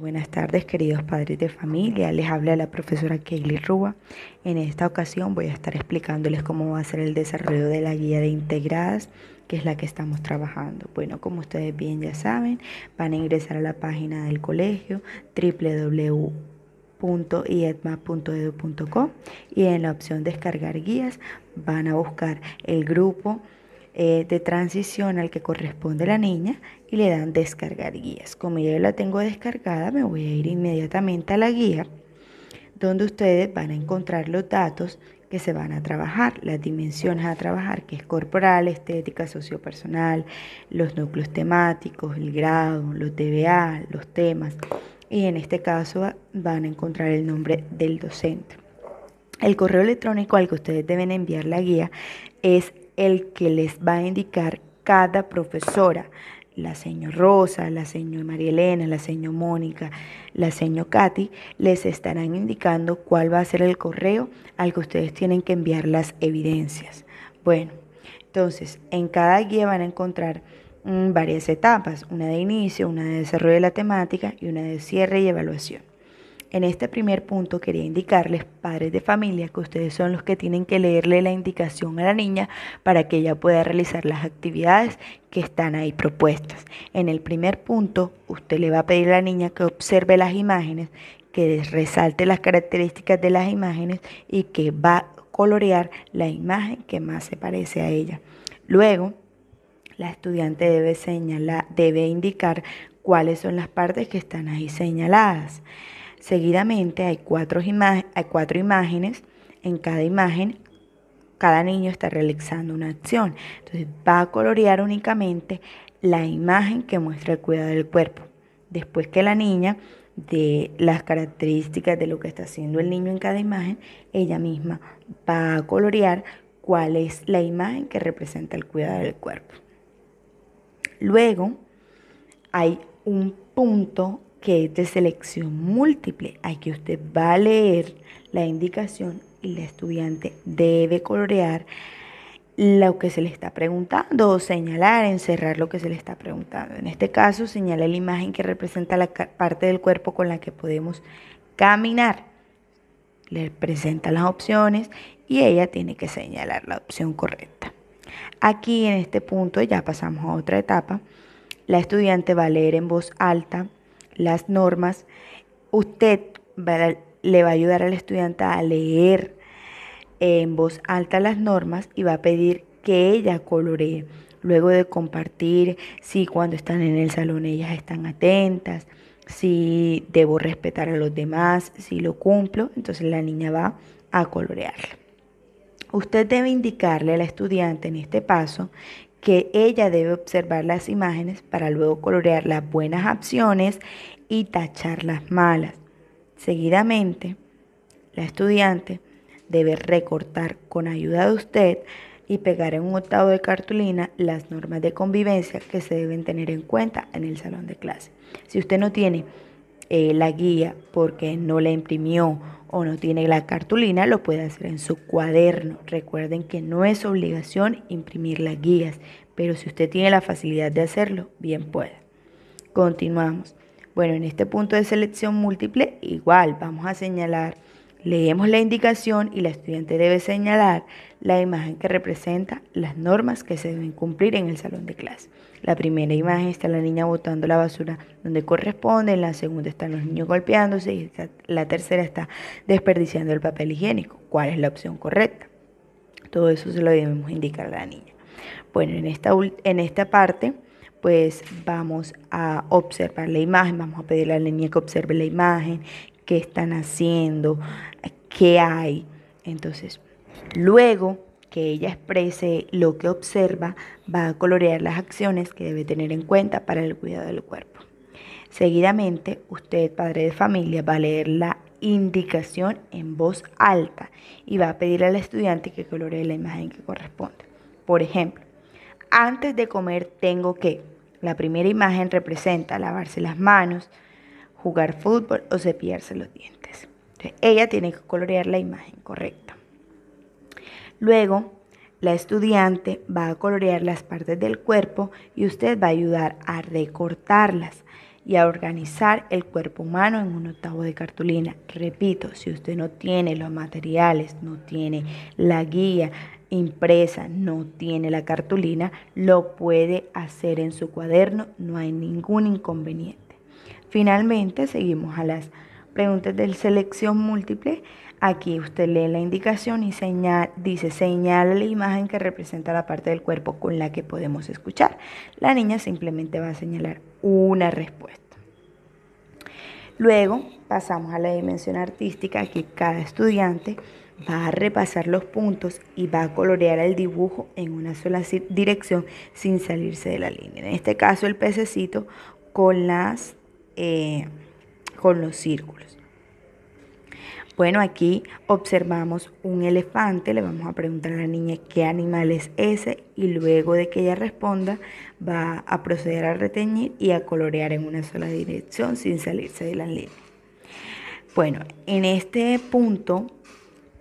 Buenas tardes, queridos padres de familia. Les habla la profesora Kaylee Ruba. En esta ocasión voy a estar explicándoles cómo va a ser el desarrollo de la guía de integradas, que es la que estamos trabajando. Bueno, como ustedes bien ya saben, van a ingresar a la página del colegio www.ietma.edu.co y en la opción descargar guías van a buscar el grupo eh, de transición al que corresponde la niña y le dan descargar guías. Como ya la tengo descargada, me voy a ir inmediatamente a la guía donde ustedes van a encontrar los datos que se van a trabajar, las dimensiones a trabajar, que es corporal, estética, sociopersonal, los núcleos temáticos, el grado, los DBA, los temas. Y en este caso van a encontrar el nombre del docente. El correo electrónico al que ustedes deben enviar la guía es el que les va a indicar cada profesora, la Señor Rosa, la señora María Elena, la señora Mónica, la señora Katy, les estarán indicando cuál va a ser el correo al que ustedes tienen que enviar las evidencias. Bueno, entonces, en cada guía van a encontrar mm, varias etapas, una de inicio, una de desarrollo de la temática y una de cierre y evaluación. En este primer punto quería indicarles, padres de familia, que ustedes son los que tienen que leerle la indicación a la niña para que ella pueda realizar las actividades que están ahí propuestas. En el primer punto, usted le va a pedir a la niña que observe las imágenes, que resalte las características de las imágenes y que va a colorear la imagen que más se parece a ella. Luego, la estudiante debe señalar, debe indicar cuáles son las partes que están ahí señaladas. Seguidamente hay cuatro, hay imágenes. En cada imagen cada niño está realizando una acción. Entonces va a colorear únicamente la imagen que muestra el cuidado del cuerpo. Después que la niña de las características de lo que está haciendo el niño en cada imagen, ella misma va a colorear cuál es la imagen que representa el cuidado del cuerpo. Luego hay un punto que es de selección múltiple. Aquí usted va a leer la indicación y la estudiante debe colorear lo que se le está preguntando o señalar, encerrar lo que se le está preguntando. En este caso, señala la imagen que representa la parte del cuerpo con la que podemos caminar. Le presenta las opciones y ella tiene que señalar la opción correcta. Aquí en este punto ya pasamos a otra etapa. La estudiante va a leer en voz alta las normas, usted le va a ayudar la estudiante a leer en voz alta las normas y va a pedir que ella coloree. Luego de compartir, si cuando están en el salón ellas están atentas, si debo respetar a los demás, si lo cumplo, entonces la niña va a colorear. Usted debe indicarle a la estudiante en este paso que ella debe observar las imágenes para luego colorear las buenas opciones y tachar las malas. Seguidamente, la estudiante debe recortar con ayuda de usted y pegar en un octavo de cartulina las normas de convivencia que se deben tener en cuenta en el salón de clase. Si usted no tiene eh, la guía porque no la imprimió o no tiene la cartulina, lo puede hacer en su cuaderno. Recuerden que no es obligación imprimir las guías, pero si usted tiene la facilidad de hacerlo, bien puede. Continuamos. Bueno, en este punto de selección múltiple, igual vamos a señalar Leemos la indicación y la estudiante debe señalar la imagen que representa las normas que se deben cumplir en el salón de clase. La primera imagen está la niña botando la basura donde corresponde, la segunda están los niños golpeándose y la tercera está desperdiciando el papel higiénico. ¿Cuál es la opción correcta? Todo eso se lo debemos indicar a la niña. Bueno, en esta, en esta parte pues vamos a observar la imagen, vamos a pedirle a la niña que observe la imagen, qué están haciendo, qué hay. Entonces, luego que ella exprese lo que observa, va a colorear las acciones que debe tener en cuenta para el cuidado del cuerpo. Seguidamente, usted, padre de familia, va a leer la indicación en voz alta y va a pedir al estudiante que coloree la imagen que corresponde. Por ejemplo, antes de comer tengo que, la primera imagen representa lavarse las manos, jugar fútbol o cepillarse los dientes. Entonces, ella tiene que colorear la imagen correcta. Luego, la estudiante va a colorear las partes del cuerpo y usted va a ayudar a recortarlas y a organizar el cuerpo humano en un octavo de cartulina. Repito, si usted no tiene los materiales, no tiene la guía impresa, no tiene la cartulina, lo puede hacer en su cuaderno, no hay ningún inconveniente. Finalmente, seguimos a las preguntas de selección múltiple. Aquí usted lee la indicación y dice, señala la imagen que representa la parte del cuerpo con la que podemos escuchar. La niña simplemente va a señalar una respuesta. Luego pasamos a la dimensión artística. Aquí cada estudiante va a repasar los puntos y va a colorear el dibujo en una sola dirección sin salirse de la línea. En este caso el pececito con las eh, con los círculos. Bueno, aquí observamos un elefante, le vamos a preguntar a la niña qué animal es ese y luego de que ella responda va a proceder a reteñir y a colorear en una sola dirección sin salirse de la línea. Bueno, en este punto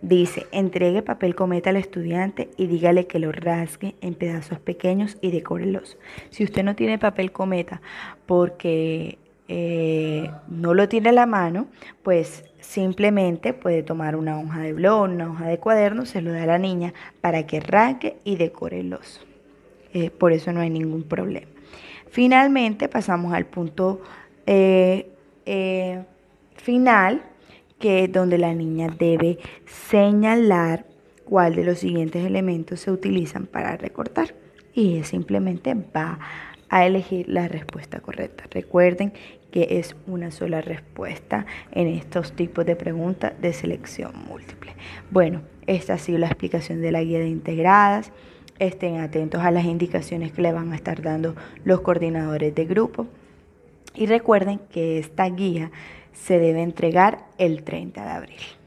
dice, entregue papel cometa al estudiante y dígale que lo rasgue en pedazos pequeños y decórelos. Si usted no tiene papel cometa porque eh, no lo tiene la mano, pues simplemente puede tomar una hoja de blog, una hoja de cuaderno, se lo da a la niña para que arranque y decore el oso. Eh, por eso no hay ningún problema. Finalmente pasamos al punto eh, final, que es donde la niña debe señalar cuál de los siguientes elementos se utilizan para recortar. Y simplemente va a elegir la respuesta correcta. Recuerden que es una sola respuesta en estos tipos de preguntas de selección múltiple. Bueno, esta ha sido la explicación de la guía de integradas. Estén atentos a las indicaciones que le van a estar dando los coordinadores de grupo. Y recuerden que esta guía se debe entregar el 30 de abril.